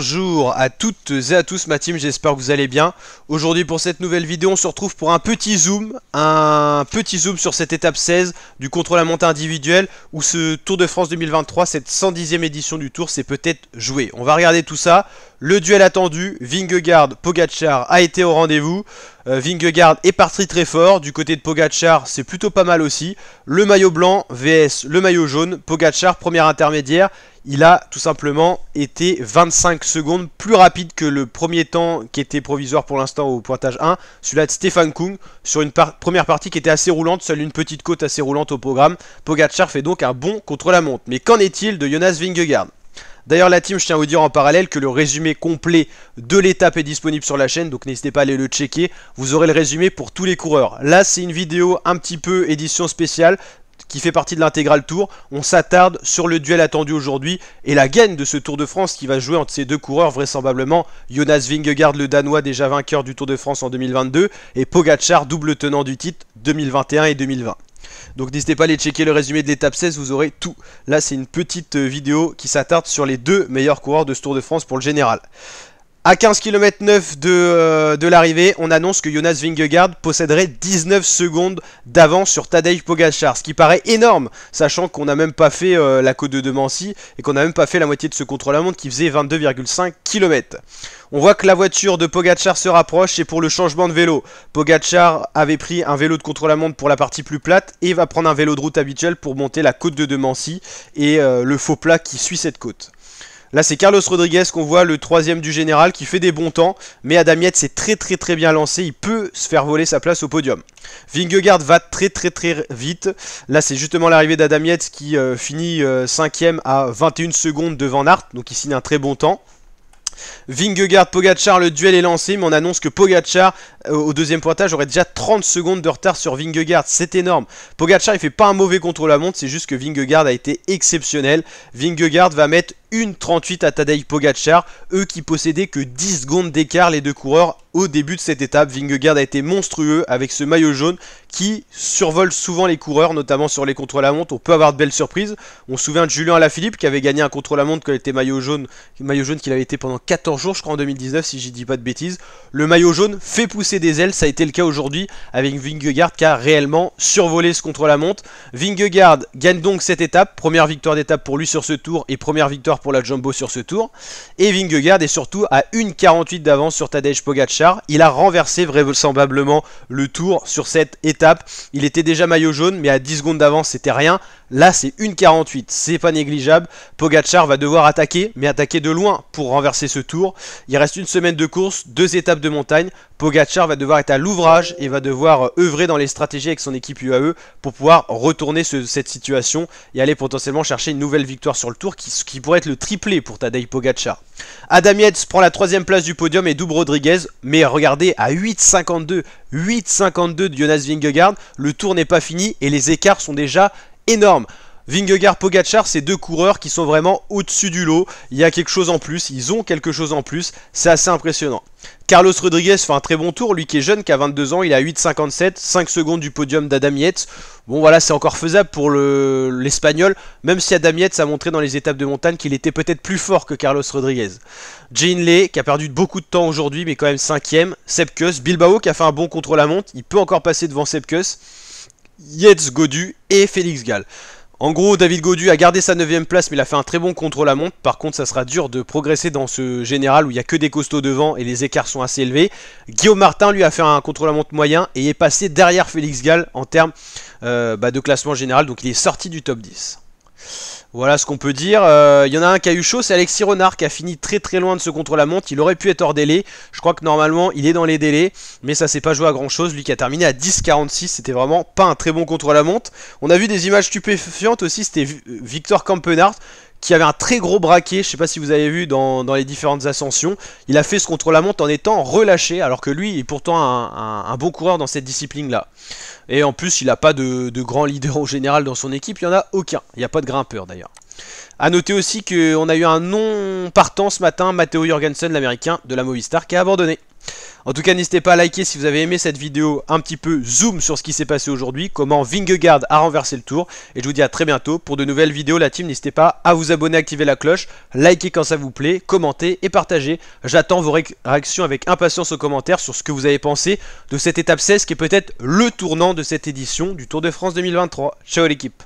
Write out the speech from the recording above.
Bonjour à toutes et à tous ma team, j'espère que vous allez bien. Aujourd'hui pour cette nouvelle vidéo, on se retrouve pour un petit zoom, un petit zoom sur cette étape 16 du contrôle à montée individuel où ce Tour de France 2023, cette 110e édition du Tour, s'est peut-être joué. On va regarder tout ça. Le duel attendu, Vingegaard-Pogachar a été au rendez-vous. Euh, Vingegaard est parti très fort. Du côté de Pogachar, c'est plutôt pas mal aussi. Le maillot blanc, VS, le maillot jaune. Pogachar, première intermédiaire il a tout simplement été 25 secondes plus rapide que le premier temps qui était provisoire pour l'instant au pointage 1, celui-là de Stefan Kung, sur une première partie qui était assez roulante, seule une petite côte assez roulante au programme. Pogacar fait donc un bon contre la montre. Mais qu'en est-il de Jonas Vingegaard D'ailleurs la team, je tiens à vous dire en parallèle que le résumé complet de l'étape est disponible sur la chaîne, donc n'hésitez pas à aller le checker, vous aurez le résumé pour tous les coureurs. Là c'est une vidéo un petit peu édition spéciale, qui fait partie de l'intégral tour. On s'attarde sur le duel attendu aujourd'hui et la gaine de ce Tour de France qui va jouer entre ces deux coureurs vraisemblablement. Jonas Vingegaard, le Danois déjà vainqueur du Tour de France en 2022 et Pogachar, double tenant du titre 2021 et 2020. Donc n'hésitez pas à aller checker le résumé de l'étape 16, vous aurez tout. Là c'est une petite euh, vidéo qui s'attarde sur les deux meilleurs coureurs de ce Tour de France pour le général. À 15 km 9 de, l'arrivée, on annonce que Jonas Vingegaard posséderait 19 secondes d'avance sur Tadej Pogachar, ce qui paraît énorme, sachant qu'on n'a même pas fait euh, la côte de Demancy et qu'on n'a même pas fait la moitié de ce contrôle la montre qui faisait 22,5 km. On voit que la voiture de Pogachar se rapproche et pour le changement de vélo. Pogachar avait pris un vélo de contrôle la monde pour la partie plus plate et va prendre un vélo de route habituel pour monter la côte de Demancy et euh, le faux plat qui suit cette côte. Là c'est Carlos Rodriguez qu'on voit, le troisième du général, qui fait des bons temps, mais Adam s'est très très très bien lancé, il peut se faire voler sa place au podium. Vingegaard va très très très vite, là c'est justement l'arrivée d'Adam qui euh, finit euh, cinquième ème à 21 secondes devant Nart, donc il signe un très bon temps. Vingegaard, Pogachar, le duel est lancé, mais on annonce que Pogachar, euh, au deuxième pointage, aurait déjà 30 secondes de retard sur Vingegaard. C'est énorme. Pogachar, il fait pas un mauvais contrôle la montre, c'est juste que Vingegaard a été exceptionnel. Vingegaard va mettre 38 à Tadej Pogacar, eux qui possédaient que 10 secondes d'écart les deux coureurs au début de cette étape. Vingegaard a été monstrueux avec ce maillot jaune qui survole souvent les coureurs, notamment sur les contre-la-montre. On peut avoir de belles surprises. On se souvient de Julien Alaphilippe qui avait gagné un contre-la-montre quand il était maillot jaune, maillot jaune qu'il avait été pendant 14 jours, je crois, en 2019, si j'y dis pas de bêtises. Le maillot jaune fait pousser des ailes, ça a été le cas aujourd'hui avec Vingegaard qui a réellement survolé ce contre-la-montre. Vingegaard gagne donc cette étape, première victoire d'étape pour lui sur ce tour et première victoire pour la Jumbo sur ce tour. Et Vingegaard est surtout à 1,48 d'avance sur Tadej Pogacar. Il a renversé vraisemblablement le tour sur cette étape. Il était déjà maillot jaune, mais à 10 secondes d'avance, c'était rien. Là, c'est 1,48. C'est pas négligeable. Pogachar va devoir attaquer, mais attaquer de loin pour renverser ce tour. Il reste une semaine de course, deux étapes de montagne. Pogachar va devoir être à l'ouvrage et va devoir euh, œuvrer dans les stratégies avec son équipe UAE pour pouvoir retourner cette situation et aller potentiellement chercher une nouvelle victoire sur le tour qui, qui pourrait être le triplé pour Tadej Pogachar. Adam Yates prend la troisième place du podium et double Rodriguez, mais regardez, à 8,52, 8,52 de Jonas Vingegaard, le tour n'est pas fini et les écarts sont déjà énorme. Vingegaard, Pogachar, ces deux coureurs qui sont vraiment au-dessus du lot. Il y a quelque chose en plus, ils ont quelque chose en plus, c'est assez impressionnant. Carlos Rodriguez fait un très bon tour, lui qui est jeune, qui a 22 ans, il a 8,57, 5 secondes du podium d'Adam Bon voilà, c'est encore faisable pour l'Espagnol, même si Adam Yates a montré dans les étapes de montagne qu'il était peut-être plus fort que Carlos Rodriguez. Jane Lee, qui a perdu beaucoup de temps aujourd'hui, mais quand même 5ème. Sepkus, Bilbao, qui a fait un bon contre-la-montre, il peut encore passer devant Sepkus. Yates Godu et Félix Gall. En gros, David Godu a gardé sa 9ème place, mais il a fait un très bon contre-la-montre. Par contre, ça sera dur de progresser dans ce général où il n'y a que des costauds devant et les écarts sont assez élevés. Guillaume Martin, lui, a fait un contre-la-montre moyen et est passé derrière Félix Gall en termes euh, bah, de classement général. Donc, il est sorti du top 10. Voilà ce qu'on peut dire. Euh, il y en a un qui chaud, c'est Alexis Renard qui a fini très très loin de ce contre-la-montre. Il aurait pu être hors délai. Je crois que normalement il est dans les délais, mais ça s'est pas joué à grand chose. Lui qui a terminé à 10,46, c'était vraiment pas un très bon contre-la-montre. On a vu des images stupéfiantes aussi. C'était Victor Campenart qui avait un très gros braquet, je sais pas si vous avez vu dans, les différentes ascensions, il a fait ce contre-la-montre en étant relâché, alors que lui est pourtant un, bon coureur dans cette discipline-là. Et en plus, il n'a pas de, de, grand leader en général dans son équipe, il n'y en a aucun, il n'y a pas de grimpeur d'ailleurs. A noter aussi qu'on a eu un non partant ce matin, Matteo Jorgensen, l'américain de la Movistar, qui a abandonné. En tout cas, n'hésitez pas à liker si vous avez aimé cette vidéo un petit peu zoom sur ce qui s'est passé aujourd'hui, comment Vingegaard a renversé le tour. Et je vous dis à très bientôt pour de nouvelles vidéos. La team, n'hésitez pas à vous abonner, activer la cloche, liker quand ça vous plaît, commenter et partager. J'attends vos réactions avec impatience aux commentaires sur ce que vous avez pensé de cette étape 16 qui est peut-être le tournant de cette édition du Tour de France 2023. Ciao l'équipe